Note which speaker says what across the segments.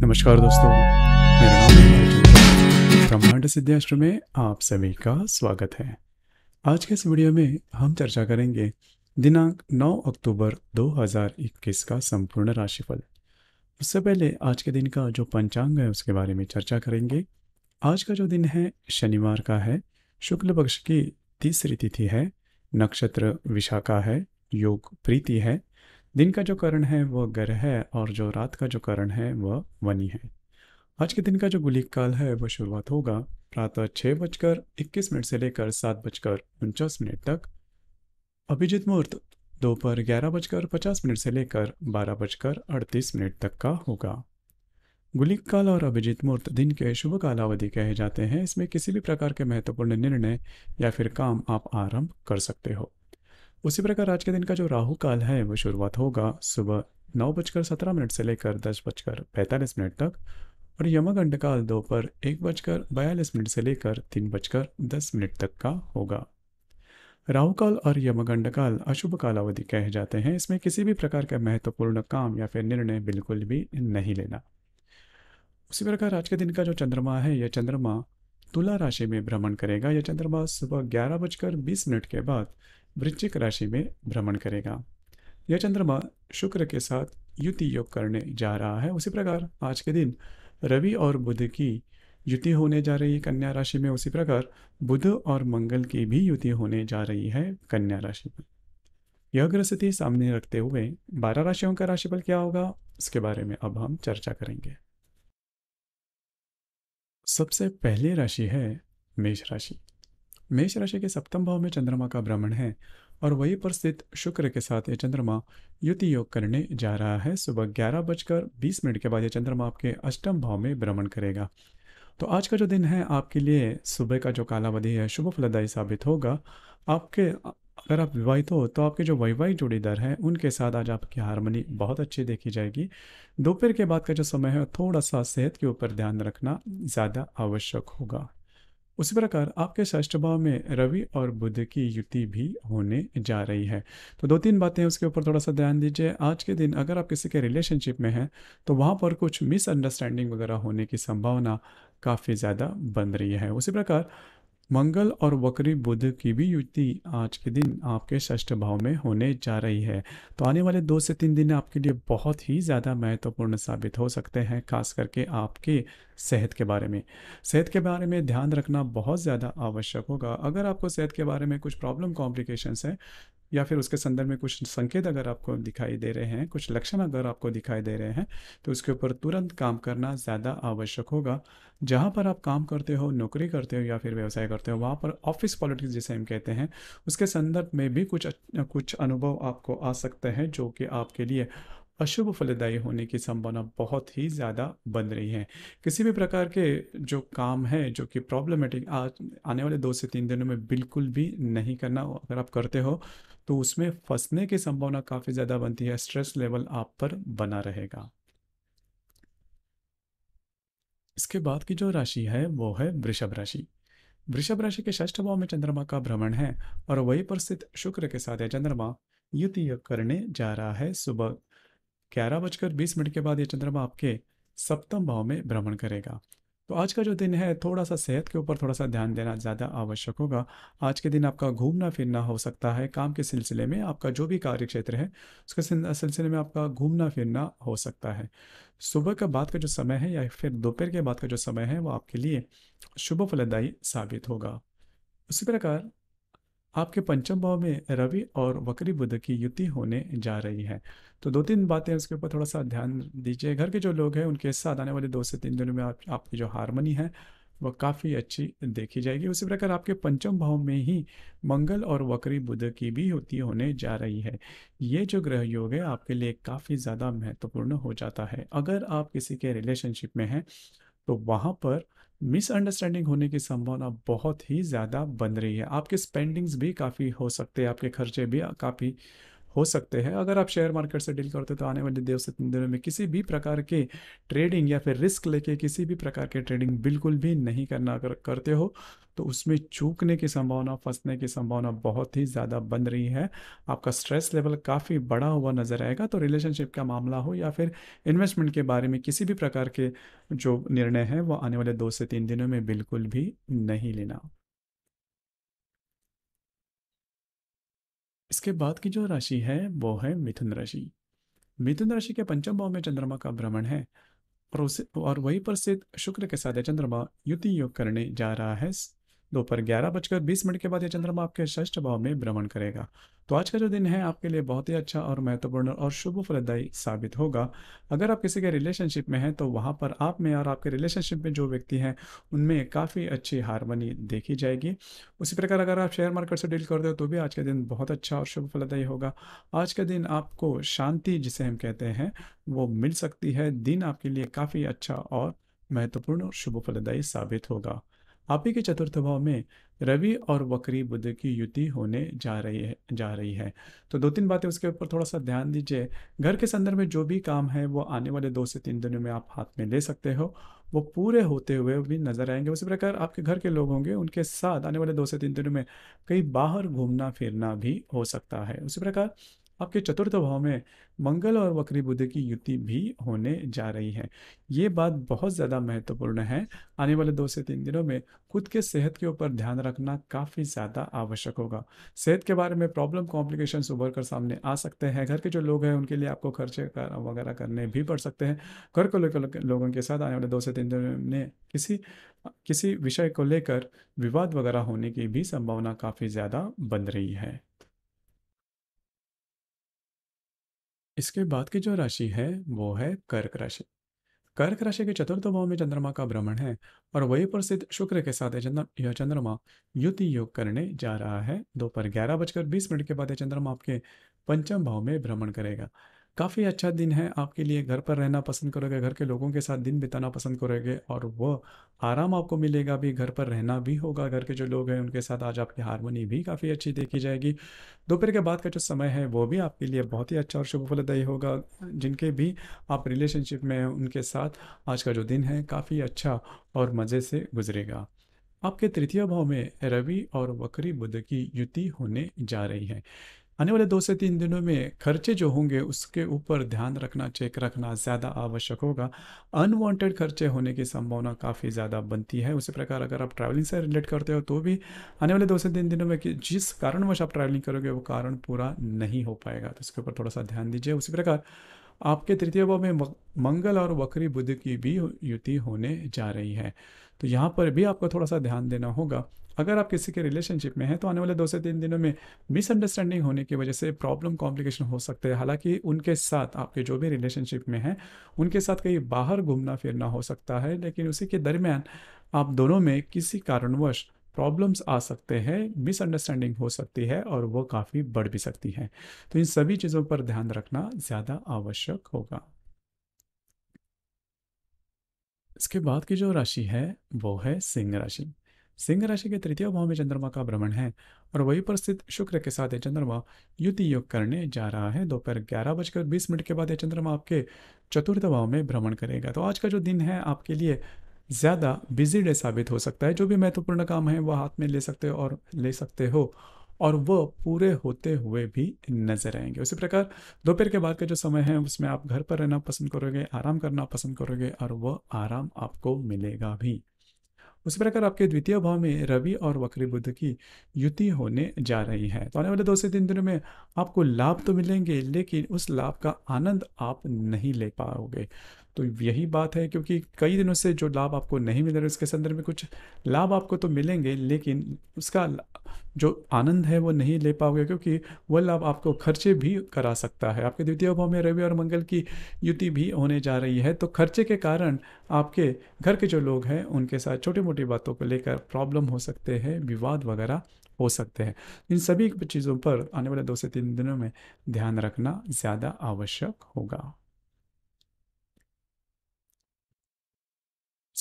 Speaker 1: नमस्कार दोस्तों मेरा नाम है ब्रह्मांड सिद्धाश्रम में आप सभी का स्वागत है आज के इस वीडियो में हम चर्चा करेंगे दिनांक 9 अक्टूबर 2021 का संपूर्ण राशिफल उससे पहले आज के दिन का जो पंचांग है उसके बारे में चर्चा करेंगे आज का जो दिन है शनिवार का है शुक्ल पक्ष की तीसरी तिथि है नक्षत्र विशाखा है योग प्रीति है दिन का जो करण है वह ग्रह है और जो रात का जो करण है वह वनी है आज के दिन का जो गुलिक काल है वह शुरुआत होगा प्रातः छः बजकर इक्कीस मिनट से लेकर सात बजकर उनचास मिनट तक अभिजीत मुहूर्त दोपहर ग्यारह बजकर पचास मिनट से लेकर बारह बजकर अड़तीस मिनट तक का होगा गुलिक काल और अभिजीत मुहूर्त दिन के शुभ कालावधि कहे जाते हैं इसमें किसी भी प्रकार के महत्वपूर्ण निर्णय या फिर काम आप आरंभ कर सकते हो उसी प्रकार आज के दिन का जो राहु काल है वो शुरुआत होगा सुबह नौ बजकर सत्रह मिनट से लेकर दस बजकर पैंतालीस मिनट तक और यमगंड काल दोपहर एक बजकर बयालीस मिनट से लेकर तीन बजकर दस मिनट तक का होगा राहु काल और यमगंड काल अशुभ कालावधि कहे जाते हैं इसमें किसी भी प्रकार का महत्वपूर्ण काम या फिर निर्णय बिल्कुल भी नहीं लेना उसी प्रकार आज के दिन का जो चंद्रमा है यह चंद्रमा तुला राशि में भ्रमण करेगा यह चंद्रमा सुबह ग्यारह बजकर बीस मिनट के बाद वृश्चिक राशि में भ्रमण करेगा यह चंद्रमा शुक्र के साथ युति योग करने जा रहा है उसी प्रकार आज के दिन रवि और बुध की युति होने जा रही है कन्या राशि में उसी प्रकार बुध और मंगल की भी युति होने जा रही है कन्या राशि में यह ग्रह स्थिति सामने रखते हुए बारह राशियों का राशिफल क्या होगा इसके बारे में अब हम चर्चा करेंगे सबसे पहली राशि है मेष राशि मेष राशि के सप्तम भाव में चंद्रमा का भ्रमण है और वहीं पर स्थित शुक्र के साथ ये चंद्रमा युति योग करने जा रहा है सुबह ग्यारह बजकर बीस मिनट के बाद ये चंद्रमा आपके अष्टम भाव में भ्रमण करेगा तो आज का जो दिन है आपके लिए सुबह का जो कालावधि है शुभ फलदायी साबित होगा आपके अगर आप विवाहित हो तो आपके जो वैवाहिक जोड़ीदार हैं उनके साथ आज आपकी हारमोनी बहुत अच्छी देखी जाएगी दोपहर के बाद का जो समय है थोड़ा सा सेहत के ऊपर ध्यान रखना ज़्यादा आवश्यक होगा उसी प्रकार आपके षष्ठ भाव में रवि और बुद्ध की युति भी होने जा रही है तो दो तीन बातें उसके ऊपर थोड़ा सा ध्यान दीजिए आज के दिन अगर आप किसी के रिलेशनशिप में हैं तो वहाँ पर कुछ मिसअंडरस्टैंडिंग वगैरह होने की संभावना काफ़ी ज़्यादा बन रही है उसी प्रकार मंगल और वक्री बुद्ध की भी युति आज के दिन आपके षष्ठ भाव में होने जा रही है तो आने वाले दो से तीन दिन आपके लिए बहुत ही ज़्यादा महत्वपूर्ण साबित हो सकते हैं खास करके आपके सेहत के बारे में सेहत के बारे में ध्यान रखना बहुत ज़्यादा आवश्यक होगा अगर आपको सेहत के बारे में कुछ प्रॉब्लम कॉम्प्लिकेशंस हैं या फिर उसके संदर्भ में कुछ संकेत अगर आपको दिखाई दे रहे हैं कुछ लक्षण अगर आपको दिखाई दे रहे हैं तो उसके ऊपर तुरंत काम करना ज़्यादा आवश्यक होगा जहाँ पर आप काम करते हो नौकरी करते हो या फिर व्यवसाय करते हो वहाँ पर ऑफिस पॉलिटिक्स जिसे हम कहते हैं उसके संदर्भ में भी कुछ कुछ अनुभव आपको आ सकते हैं जो कि आपके लिए अशुभ फलदायी होने की संभावना बहुत ही ज़्यादा बन रही है किसी भी प्रकार के जो काम है जो कि प्रॉब्लमेटिक आने वाले दो से तीन दिनों में बिल्कुल भी नहीं करना अगर आप करते हो तो उसमें फंसने की संभावना काफ़ी ज़्यादा बनती है स्ट्रेस लेवल आप पर बना रहेगा इसके बाद की जो राशि है वो है वृषभ राशि वृषभ राशि के ष्ठ भाव में चंद्रमा का भ्रमण है और वही पर स्थित शुक्र के साथ है चंद्रमा युति करने जा रहा है सुबह ग्यारह बजकर बीस मिनट के बाद ये चंद्रमा आपके सप्तम भाव में भ्रमण करेगा तो आज का जो दिन है थोड़ा सा सेहत के ऊपर थोड़ा सा ध्यान देना ज़्यादा आवश्यक होगा आज के दिन आपका घूमना फिरना हो सकता है काम के सिलसिले में आपका जो भी कार्य क्षेत्र है उसके सिलसिले में आपका घूमना फिरना हो सकता है सुबह का बाद का जो समय है या फिर दोपहर के बाद का जो समय है वो आपके लिए शुभ फलदायी साबित होगा उसी प्रकार आपके पंचम भाव में रवि और वक्री बुद्ध की युति होने जा रही है तो दो तीन बातें उसके ऊपर थोड़ा सा ध्यान दीजिए घर के जो लोग हैं उनके साथ आने वाले दो से तीन दिनों में आप, आपकी जो हारमोनी है वह काफ़ी अच्छी देखी जाएगी उसी प्रकार आपके पंचम भाव में ही मंगल और वक्री बुद्ध की भी होती होने जा रही है ये जो ग्रह योग है आपके लिए काफ़ी ज़्यादा महत्वपूर्ण हो जाता है अगर आप किसी के रिलेशनशिप में हैं तो वहाँ पर मिसअंडरस्टैंडिंग होने की संभावना बहुत ही ज़्यादा बन रही है आपके स्पेंडिंग्स भी काफ़ी हो सकते हैं आपके खर्चे भी काफ़ी हो सकते हैं अगर आप शेयर मार्केट से डील करते हो तो आने वाले दो से तीन दिनों में किसी भी प्रकार के ट्रेडिंग या फिर रिस्क लेके किसी भी प्रकार के ट्रेडिंग बिल्कुल भी नहीं करना अगर करते हो तो उसमें चूकने की संभावना फंसने की संभावना बहुत ही ज़्यादा बन रही है आपका स्ट्रेस लेवल काफ़ी बड़ा हुआ नज़र आएगा तो रिलेशनशिप का मामला हो या फिर इन्वेस्टमेंट के बारे में किसी भी प्रकार के जो निर्णय हैं वो आने वाले दो से तीन दिनों में बिल्कुल भी नहीं लेना इसके बाद की जो राशि है वो है मिथुन राशि मिथुन राशि के पंचम भाव में चंद्रमा का भ्रमण है और उसे और पर स्थित शुक्र के साथ चंद्रमा युति योग करने जा रहा है दोपहर ग्यारह बजकर बीस मिनट के बाद यह चंद्रमा आपके षष्ठ भाव में भ्रमण करेगा तो आज का जो दिन है आपके लिए बहुत ही अच्छा और महत्वपूर्ण और शुभ फलदायी साबित होगा अगर आप किसी के रिलेशनशिप में हैं तो वहाँ पर आप में और आपके रिलेशनशिप में जो व्यक्ति हैं उनमें काफ़ी अच्छी हारमोनी देखी जाएगी उसी प्रकार अगर आप शेयर मार्केट से डील करते हो तो भी आज का दिन बहुत अच्छा और शुभ फलदायी होगा आज का दिन आपको शांति जिसे हम कहते हैं वो मिल सकती है दिन आपके लिए काफ़ी अच्छा और महत्वपूर्ण और शुभ फलदायी साबित होगा आप ही के चतुर्थ भाव में रवि और वक्री बुद्ध की युति होने जा रही है जा रही है तो दो तीन बातें उसके ऊपर थोड़ा सा ध्यान दीजिए घर के संदर्भ में जो भी काम है वो आने वाले दो से तीन दिनों में आप हाथ में ले सकते हो वो पूरे होते हुए भी नजर आएंगे उसी प्रकार आपके घर के लोग होंगे उनके साथ आने वाले दो से तीन दिनों में कहीं बाहर घूमना फिरना भी हो सकता है उसी प्रकार आपके चतुर्थ भाव में मंगल और वक्री बुद्ध की युति भी होने जा रही है ये बात बहुत ज़्यादा महत्वपूर्ण है आने वाले दो से तीन दिनों में खुद के सेहत के ऊपर ध्यान रखना काफ़ी ज़्यादा आवश्यक होगा सेहत के बारे में प्रॉब्लम कॉम्प्लिकेशन उभर कर सामने आ सकते हैं घर के जो लोग हैं उनके लिए आपको खर्चे कर, वगैरह करने भी पड़ सकते हैं घर को लेकर लोगों के साथ आने वाले दो से तीन दिनों में किसी किसी विषय को लेकर विवाद वगैरह होने की भी संभावना काफ़ी ज़्यादा बन रही है इसके बाद की जो राशि है वो है कर्क राशि कर्क राशि के चतुर्थ भाव में चंद्रमा का भ्रमण है और वही प्रसिद्ध शुक्र के साथ यह चंद्रमा युति योग करने जा रहा है दोपहर ग्यारह बजकर बीस मिनट के बाद यह चंद्रमा आपके पंचम भाव में भ्रमण करेगा काफ़ी अच्छा दिन है आपके लिए घर पर रहना पसंद करोगे घर के लोगों के साथ दिन बिताना पसंद करोगे और वह आराम आपको मिलेगा भी घर पर रहना भी होगा घर के जो लोग हैं उनके साथ आज आपकी हारमोनी भी काफ़ी अच्छी देखी जाएगी दोपहर के बाद का जो समय है वो भी आपके लिए बहुत ही अच्छा और शुभ फलदायी होगा जिनके भी आप रिलेशनशिप में हैं उनके साथ आज का जो दिन है काफ़ी अच्छा और मज़े से गुजरेगा आपके तृतीय भाव में रवि और वक्री बुद्ध की युति होने जा रही है आने वाले दो से तीन दिनों में खर्चे जो होंगे उसके ऊपर ध्यान रखना चेक रखना ज़्यादा आवश्यक होगा अनवांटेड खर्चे होने की संभावना काफ़ी ज़्यादा बनती है उसी प्रकार अगर आप ट्रैवलिंग से रिलेट करते हो तो भी आने वाले दो से तीन दिनों में कि जिस कारणवश आप ट्रैवलिंग करोगे वो कारण पूरा नहीं हो पाएगा तो इसके ऊपर थोड़ा सा ध्यान दीजिए उसी प्रकार आपके तृतीय भाव में मंगल और वक्री बुद्ध की भी युति होने जा रही है तो यहाँ पर भी आपको थोड़ा सा ध्यान देना होगा अगर आप किसी के रिलेशनशिप में हैं तो आने वाले दो से तीन दिनों में मिसअंडरस्टैंडिंग होने की वजह से प्रॉब्लम कॉम्प्लिकेशन हो सकते हैं हालांकि उनके साथ आपके जो भी रिलेशनशिप में हैं उनके साथ कहीं बाहर घूमना फिरना हो सकता है लेकिन उसी के दरमियान आप दोनों में किसी कारणवश प्रॉब्लम्स आ सकते हैं मिसअंडरस्टैंडिंग हो सकती है और वो काफ़ी बढ़ भी सकती है तो इन सभी चीज़ों पर ध्यान रखना ज़्यादा आवश्यक होगा इसके बाद की जो राशि है वो है सिंह राशि सिंह राशि के तृतीय भाव में चंद्रमा का भ्रमण है और वही पर स्थित शुक्र के साथ चंद्रमा युति योग करने जा रहा है दोपहर ग्यारह बजकर बीस मिनट के बाद यह चंद्रमा आपके चतुर्थ भाव में भ्रमण करेगा तो आज का जो दिन है आपके लिए ज़्यादा बिजी डे साबित हो सकता है जो भी महत्वपूर्ण काम है वह हाथ में ले सकते हो और ले सकते हो और वह पूरे होते हुए भी नजर आएंगे उसी प्रकार दोपहर के बाद का जो समय है उसमें आप घर पर रहना पसंद करोगे आराम करना पसंद करोगे और वह आराम आपको मिलेगा भी उसी प्रकार आपके द्वितीय भाव में रवि और वक्री बुद्ध की युति होने जा रही है तो आने वाले दो से तीन दिनों में आपको लाभ तो मिलेंगे लेकिन उस लाभ का आनंद आप नहीं ले पाओगे तो यही बात है क्योंकि कई दिनों से जो लाभ आपको नहीं मिल रहे उसके संदर्भ में कुछ लाभ आपको तो मिलेंगे लेकिन उसका जो आनंद है वो नहीं ले पाओगे क्योंकि वह लाभ आपको खर्चे भी करा सकता है आपके द्वितीय भाव में रवि और मंगल की युति भी होने जा रही है तो खर्चे के कारण आपके घर के जो लोग हैं उनके साथ छोटी मोटी बातों को लेकर प्रॉब्लम हो सकते हैं विवाद वगैरह हो सकते हैं इन सभी चीज़ों पर आने वाले दो से तीन दिनों में ध्यान रखना ज़्यादा आवश्यक होगा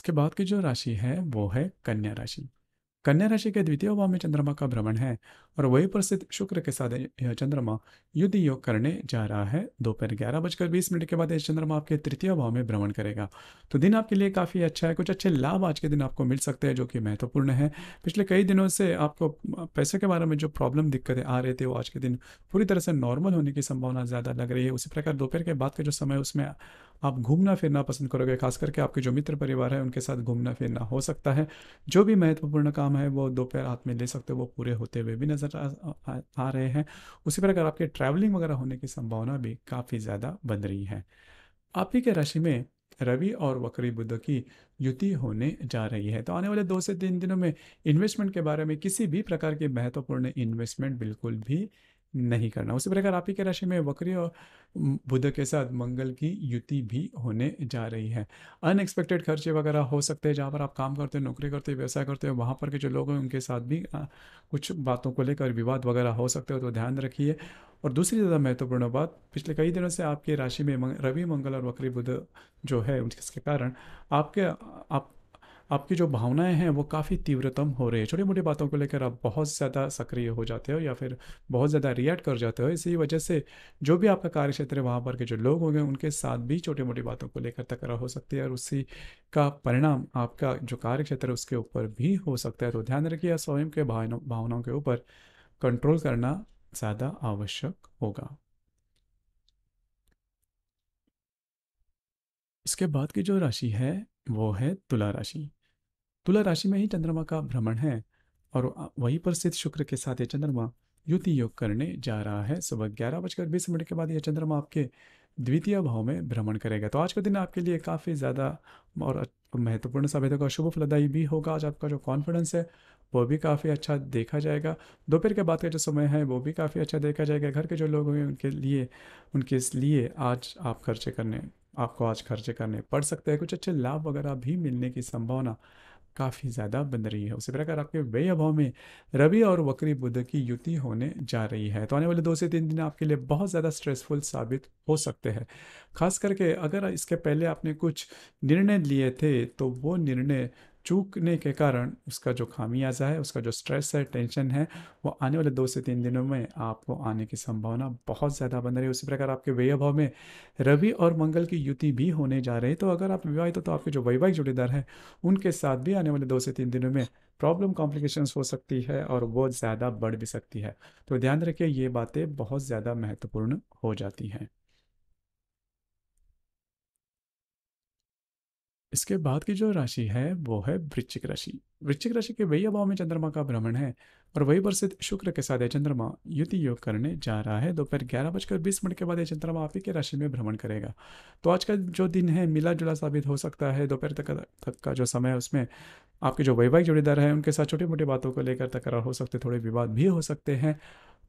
Speaker 1: इसके बाद की जो राशि है वो है कन्या राशि कन्या राशि के द्वितीय भाव में चंद्रमा का भ्रमण है और वही प्रसिद्ध शुक्र के साथ यह चंद्रमा युद्ध योग करने जा रहा है दोपहर ग्यारह बजकर बीस मिनट के बाद यह चंद्रमा आपके तृतीय भाव में भ्रमण करेगा तो दिन आपके लिए काफ़ी अच्छा है कुछ अच्छे लाभ आज के दिन आपको मिल सकते हैं जो कि महत्वपूर्ण है पिछले कई दिनों से आपको पैसे के बारे में जो प्रॉब्लम दिक्कतें आ रही थी वो आज के दिन पूरी तरह से नॉर्मल होने की संभावना ज़्यादा लग रही है उसी प्रकार दोपहर के बाद का जो समय उसमें आप घूमना फिरना पसंद करोगे खास करके आपके जो मित्र परिवार है उनके साथ घूमना फिरना हो सकता है जो भी महत्वपूर्ण काम है वो दोपहर हाथ में ले सकते हो वो पूरे होते हुए भी नज़र आ, रहे हैं उसी प्रकार आपके ट्रैवलिंग वगैरह होने की संभावना भी काफ़ी ज़्यादा बन रही है आप ही के राशि में रवि और वक्री बुद्ध की युति होने जा रही है तो आने वाले दो से तीन दिनों में इन्वेस्टमेंट के बारे में किसी भी प्रकार के महत्वपूर्ण इन्वेस्टमेंट बिल्कुल भी नहीं करना उसी प्रकार आप ही के राशि में वक्री और बुध के साथ मंगल की युति भी होने जा रही है अनएक्सपेक्टेड खर्चे वगैरह हो सकते हैं जहाँ पर आप काम करते हैं नौकरी करते हैं व्यवसाय करते हैं वहाँ पर के जो लोग हैं उनके साथ भी कुछ बातों को लेकर विवाद वगैरह हो सकते हो तो ध्यान रखिए और दूसरी ज़्यादा महत्वपूर्ण बात पिछले कई दिनों से आपकी राशि में रवि मंगल और वक्री बुध जो है उसके कारण आपके आप आपकी जो भावनाएं हैं वो काफ़ी तीव्रतम हो रही है छोटी मोटी बातों को लेकर आप बहुत ज़्यादा सक्रिय हो जाते हो या फिर बहुत ज़्यादा रिएक्ट कर जाते हो इसी वजह से जो भी आपका कार्य क्षेत्र है वहाँ पर के जो लोग होंगे उनके साथ भी छोटी मोटी बातों को लेकर तकरा हो सकती है और उसी का परिणाम आपका जो कार्य क्षेत्र है उसके ऊपर भी हो सकता है तो ध्यान रखिए स्वयं के भावनाओं के ऊपर कंट्रोल करना ज़्यादा आवश्यक होगा इसके बाद की जो राशि है वो है तुला राशि तुला राशि में ही चंद्रमा का भ्रमण है और वहीं पर स्थित शुक्र के साथ ये चंद्रमा युति योग करने जा रहा है सुबह ग्यारह बजकर बीस मिनट के बाद यह चंद्रमा आपके द्वितीय भाव में भ्रमण करेगा तो आज का दिन आपके लिए काफ़ी ज़्यादा और महत्वपूर्ण साबित होगा शुभ फलदायी भी होगा आज आपका जो कॉन्फिडेंस है वो भी काफ़ी अच्छा देखा जाएगा दोपहर के बाद का जो समय है वो भी काफ़ी अच्छा देखा जाएगा घर के जो लोग हैं उनके लिए उनके लिए आज आप खर्चे करने आपको आज खर्चे करने पड़ सकते हैं कुछ अच्छे लाभ वगैरह भी मिलने की संभावना काफ़ी ज़्यादा बन रही है उसी प्रकार आपके व्यय अभाव में रवि और वक्री बुद्ध की युति होने जा रही है तो आने वाले दो से तीन दिन आपके लिए बहुत ज़्यादा स्ट्रेसफुल साबित हो सकते हैं खास करके अगर इसके पहले आपने कुछ निर्णय लिए थे तो वो निर्णय चूकने के कारण उसका जो खामियाजा है उसका जो स्ट्रेस है टेंशन है वो आने वाले दो से तीन दिनों में आपको आने की संभावना बहुत ज़्यादा बन रही है उसी प्रकार आपके व्यय भाव में रवि और मंगल की युति भी होने जा रही है तो अगर आप विवाहित हो तो आपके जो वैवाहिक जुड़ेदार हैं उनके साथ भी आने वाले दो से तीन दिनों में प्रॉब्लम कॉम्प्लिकेशंस हो सकती है और वो ज़्यादा बढ़ भी सकती है तो ध्यान रखिए ये बातें बहुत ज़्यादा महत्वपूर्ण हो जाती हैं इसके बाद की जो राशि है वो है वृश्चिक राशि वृश्चिक राशि के वही अभाव में चंद्रमा का भ्रमण है और वही पर शुक्र के साथ यह चंद्रमा युति योग करने जा रहा है दोपहर ग्यारह बजकर बीस मिनट के बाद यह चंद्रमा आप ही के राशि में भ्रमण करेगा तो आज का जो दिन है मिला जुला साबित हो सकता है दोपहर तक तक का जो समय है उसमें आपके जो वैवाहिक जोड़ीदार हैं उनके साथ छोटी मोटी बातों को लेकर तकरार हो सकते थोड़े विवाद भी हो सकते हैं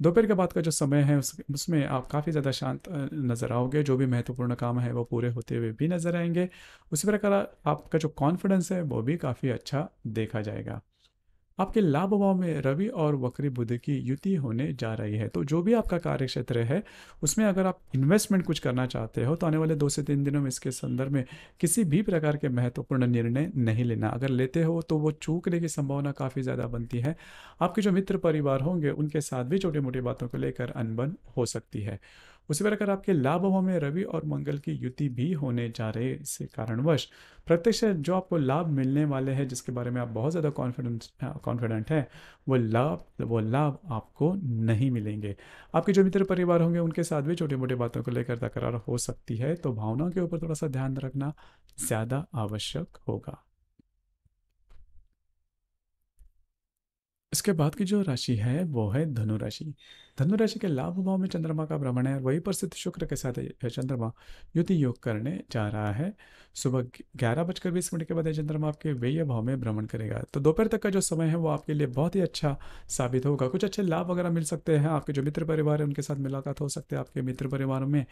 Speaker 1: दोपहर के बाद का जो समय है उस उसमें आप काफ़ी ज़्यादा शांत नज़र आओगे जो भी महत्वपूर्ण काम है वो पूरे होते हुए भी नज़र आएंगे उसी प्रकार आपका जो कॉन्फिडेंस है वो भी काफ़ी अच्छा देखा जाएगा आपके लाभ भाव में रवि और वक्री बुद्ध की युति होने जा रही है तो जो भी आपका कार्य क्षेत्र है उसमें अगर आप इन्वेस्टमेंट कुछ करना चाहते हो तो आने वाले दो से तीन दिनों में इसके संदर्भ में किसी भी प्रकार के महत्वपूर्ण निर्णय नहीं लेना अगर लेते हो तो वो चूकने की संभावना काफ़ी ज़्यादा बनती है आपके जो मित्र परिवार होंगे उनके साथ भी छोटी मोटी बातों को लेकर अनबन हो सकती है उसी प्रकार आपके लाभों में रवि और मंगल की युति भी होने जा रहे इस कारणवश प्रत्यक्ष जो आपको लाभ मिलने वाले हैं जिसके बारे में आप बहुत ज़्यादा कॉन्फिडेंस कॉन्फिडेंट हैं वो लाभ वो लाभ आपको नहीं मिलेंगे आपके जो मित्र परिवार होंगे उनके साथ भी छोटी मोटी बातों को लेकर तकरार हो सकती है तो भावनाओं के ऊपर थोड़ा सा ध्यान रखना ज़्यादा आवश्यक होगा इसके बाद की जो राशि है वो है धनु राशि धनुराशि के लाभ भाव में चंद्रमा का भ्रमण है और वही पर शुक्र के साथ चंद्रमा युति योग करने जा रहा है सुबह ग्यारह बजकर बीस मिनट के बाद चंद्रमा आपके व्यय भाव में भ्रमण करेगा तो दोपहर तक का जो समय है वो आपके लिए बहुत ही अच्छा साबित होगा कुछ अच्छे लाभ वगैरह मिल सकते हैं आपके जो मित्र परिवार है उनके साथ मुलाकात हो सकती है आपके मित्र परिवार में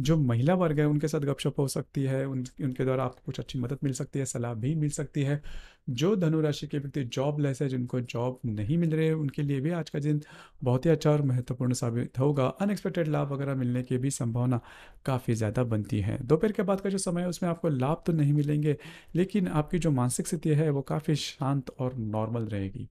Speaker 1: जो महिला वर्ग है उनके साथ गपशप हो सकती है उन उनके द्वारा आपको कुछ अच्छी मदद मिल सकती है सलाह भी मिल सकती है जो धनुराशि के व्यक्ति लेस है जिनको जॉब नहीं मिल रहे उनके लिए भी आज का दिन बहुत ही अच्छा और महत्व महत्वपूर्ण साबित होगा अनएक्सपेक्टेड लाभ वगैरह मिलने की भी संभावना काफ़ी ज़्यादा बनती है दोपहर के बाद का जो समय है उसमें आपको लाभ तो नहीं मिलेंगे लेकिन आपकी जो मानसिक स्थिति है वो काफ़ी शांत और नॉर्मल रहेगी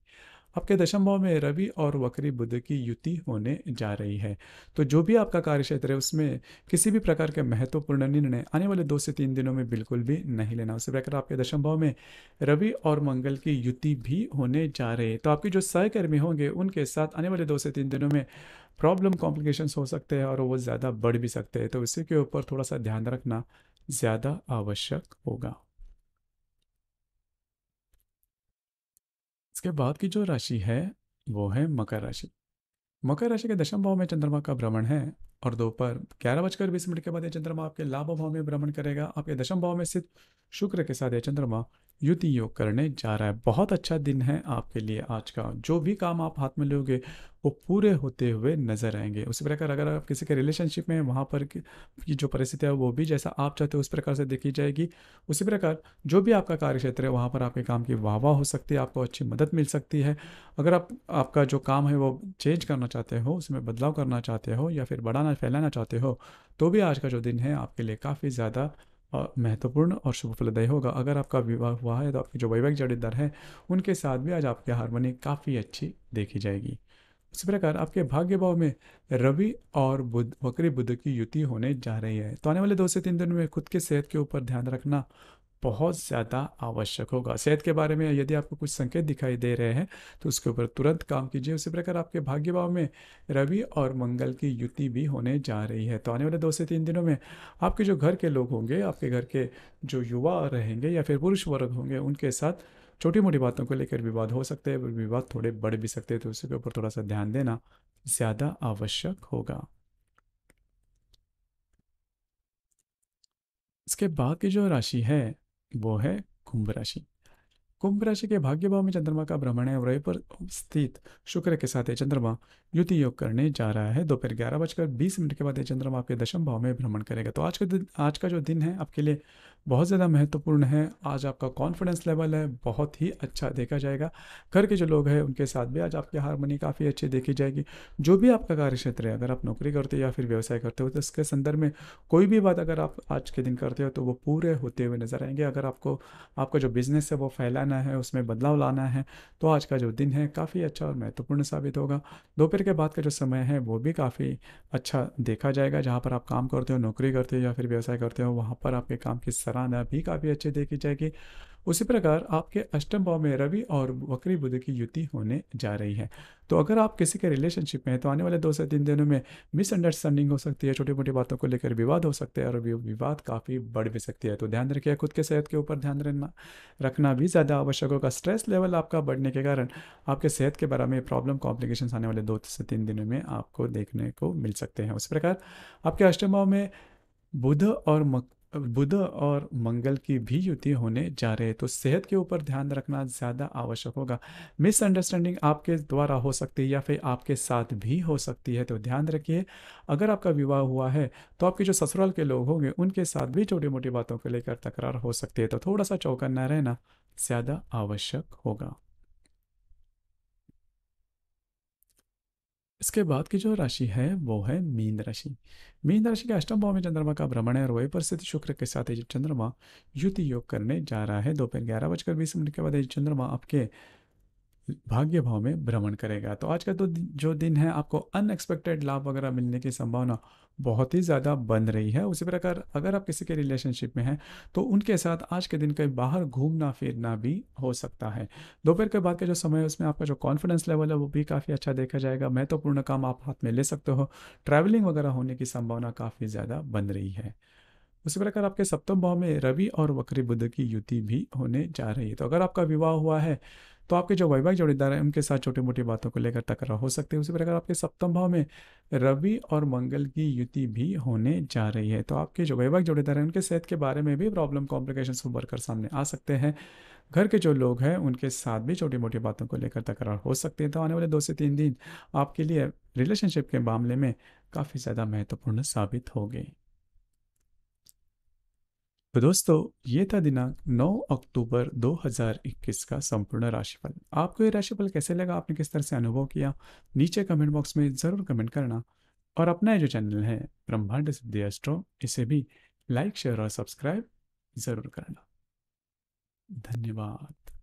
Speaker 1: आपके दशम भाव में रवि और वक्री बुद्ध की युति होने जा रही है तो जो भी आपका कार्य क्षेत्र है उसमें किसी भी प्रकार के महत्वपूर्ण निर्णय आने वाले दो से तीन दिनों में बिल्कुल भी नहीं लेना उसी प्रकार आपके दशम भाव में रवि और मंगल की युति भी होने जा रही है तो आपके जो सहकर्मी होंगे उनके साथ आने वाले दो से तीन दिनों में प्रॉब्लम कॉम्प्लिकेशंस हो सकते हैं और वो ज़्यादा बढ़ भी सकते हैं तो इसी के ऊपर थोड़ा सा ध्यान रखना ज़्यादा आवश्यक होगा इसके बाद की जो राशि है वो है मकर राशि मकर राशि के दशम भाव में चंद्रमा का भ्रमण है और दोपहर ग्यारह बजकर बीस मिनट के बाद यह चंद्रमा आपके लाभ भाव में भ्रमण करेगा आपके दशम भाव में स्थित शुक्र के साथ यह चंद्रमा युति योग करने जा रहा है बहुत अच्छा दिन है आपके लिए आज का जो भी काम आप हाथ में लोगे वो पूरे होते हुए नजर आएंगे उसी प्रकार अगर आप किसी के रिलेशनशिप में वहाँ पर की जो परिस्थिति है वो भी जैसा आप चाहते हो उस प्रकार से देखी जाएगी उसी प्रकार जो भी आपका कार्य क्षेत्र है वहाँ पर आपके काम की वाह हो सकती है आपको अच्छी मदद मिल सकती है अगर आप आपका जो काम है वो चेंज करना चाहते हो उसमें बदलाव करना चाहते हो या फिर बढ़ाना फैलाना चाहते हो तो भी आज का जो दिन है आपके लिए काफ़ी ज़्यादा महत्वपूर्ण और शुभ फलदायी होगा अगर आपका विवाह हुआ है तो आपके जो वैवाहिक जड़ीदार हैं है उनके साथ भी आज आपकी हारमोनी काफ़ी अच्छी देखी जाएगी इसी प्रकार आपके भाग्य भाव में रवि और बुध वक्री बुद्ध की युति होने जा रही है तो आने वाले दो से तीन दिन में खुद के सेहत के ऊपर ध्यान रखना बहुत ज़्यादा आवश्यक होगा सेहत के बारे में यदि आपको कुछ संकेत दिखाई दे रहे हैं तो उसके ऊपर तुरंत काम कीजिए उसी प्रकार आपके भाग्य भाव में रवि और मंगल की युति भी होने जा रही है तो आने वाले दो से तीन दिनों में आपके जो घर के लोग होंगे आपके घर के जो युवा रहेंगे या फिर पुरुष वर्ग होंगे उनके साथ छोटी मोटी बातों को लेकर विवाद हो सकते हैं विवाद थोड़े बढ़ भी सकते हैं तो उसके ऊपर थोड़ा सा ध्यान देना ज़्यादा आवश्यक होगा इसके बाद की जो राशि है वो है कुंभ राशि कुंभ राशि के भाग्य भाव में चंद्रमा का भ्रमण है रवि पर स्थित शुक्र के साथ चंद्रमा युति योग करने जा रहा है दोपहर ग्यारह बजकर बीस मिनट के बाद चंद्रमा आपके दशम भाव में भ्रमण करेगा तो आज का दिन आज का जो दिन है आपके लिए बहुत ज़्यादा महत्वपूर्ण है आज आपका कॉन्फिडेंस लेवल है बहुत ही अच्छा देखा जाएगा घर के जो लोग हैं उनके साथ भी आज आपकी हारमोनी काफ़ी अच्छी देखी जाएगी जो भी आपका कार्य क्षेत्र है अगर आप नौकरी करते हो या फिर व्यवसाय करते हो तो इसके संदर्भ में कोई भी बात अगर आप आज के दिन करते हो तो वो पूरे होते हुए नज़र आएंगे अगर आपको आपका जो बिज़नेस है वो फैलाना है उसमें बदलाव लाना है तो आज का जो दिन है काफ़ी अच्छा और महत्वपूर्ण साबित होगा दोपहर के बाद का जो समय है वो भी काफ़ी अच्छा देखा जाएगा जहाँ पर आप काम करते हो नौकरी करते हो या फिर व्यवसाय करते हो वहाँ पर आपके काम की सराहना भी काफ़ी अच्छे देखी जाएगी उसी प्रकार आपके अष्टम भाव में रवि और वक्री बुद्ध की युति होने जा रही है तो अगर आप किसी के रिलेशनशिप में हैं तो आने वाले दो से तीन दिनों में मिसअंडरस्टैंडिंग हो सकती है छोटी मोटी बातों को लेकर विवाद हो सकते हैं और विवाद काफ़ी बढ़ भी सकती है तो ध्यान रखिए खुद के सेहत के ऊपर ध्यान रखना रखना भी ज़्यादा आवश्यक होगा स्ट्रेस लेवल आपका बढ़ने के कारण आपके सेहत के बारे में प्रॉब्लम कॉम्प्लिकेशन आने वाले दो से तीन दिनों में आपको देखने को मिल सकते हैं उसी प्रकार आपके अष्टम भाव में बुध और बुध और मंगल की भी युति होने जा रहे हैं तो सेहत के ऊपर ध्यान रखना ज़्यादा आवश्यक होगा मिसअंडरस्टैंडिंग आपके द्वारा हो सकती है या फिर आपके साथ भी हो सकती है तो ध्यान रखिए अगर आपका विवाह हुआ है तो आपके जो ससुराल के लोग होंगे उनके साथ भी छोटी मोटी बातों को लेकर तकरार हो सकती है तो थोड़ा सा चौकन्ना रहना ज़्यादा आवश्यक होगा इसके बाद की जो राशि है वो है मीन राशि मीन राशि के अष्टम भाव में चंद्रमा का भ्रमण है और वही पर स्थित शुक्र के साथ ये चंद्रमा युति योग करने जा रहा है दोपहर ग्यारह बजकर बीस मिनट के बाद ये चंद्रमा आपके भाग्य भाव में भ्रमण करेगा तो आज का तो जो दिन है आपको अनएक्सपेक्टेड लाभ वगैरह मिलने की संभावना बहुत ही ज़्यादा बन रही है उसी प्रकार अगर आप किसी के रिलेशनशिप में हैं तो उनके साथ आज के दिन कहीं बाहर घूमना फिरना भी हो सकता है दोपहर के बाद का जो समय है उसमें आपका जो कॉन्फिडेंस लेवल है वो भी काफ़ी अच्छा देखा जाएगा महत्वपूर्ण तो काम आप हाथ में ले सकते हो ट्रैवलिंग वगैरह होने की संभावना काफ़ी ज़्यादा बन रही है उसी प्रकार आपके सप्तम भाव में रवि और वक्री बुद्ध की युति भी होने जा रही है तो अगर आपका विवाह हुआ है तो आपके जो वैवाहिक जोड़ीदार हैं उनके साथ छोटी मोटी बातों को लेकर तकरार हो सकते हैं उसी प्रकार आपके सप्तम भाव में रवि और मंगल की युति भी होने जा रही है तो आपके जो वैवाहिक जोड़ीदार हैं उनके सेहत के बारे में भी प्रॉब्लम कॉम्प्लिकेशन उभर कर सामने आ सकते हैं घर के जो लोग हैं उनके साथ भी छोटी मोटी बातों को लेकर तकरार हो सकती है तो आने वाले दो से तीन दिन आपके लिए रिलेशनशिप के मामले में काफ़ी ज़्यादा महत्वपूर्ण साबित हो गई तो दोस्तों ये था दिनांक 9 अक्टूबर 2021 का संपूर्ण राशिफल आपको ये राशिफल कैसे लगा आपने किस तरह से अनुभव किया नीचे कमेंट बॉक्स में ज़रूर कमेंट करना और अपना जो चैनल है ब्रह्मांड सिद्धि एस्ट्रो इसे भी लाइक शेयर और सब्सक्राइब ज़रूर करना धन्यवाद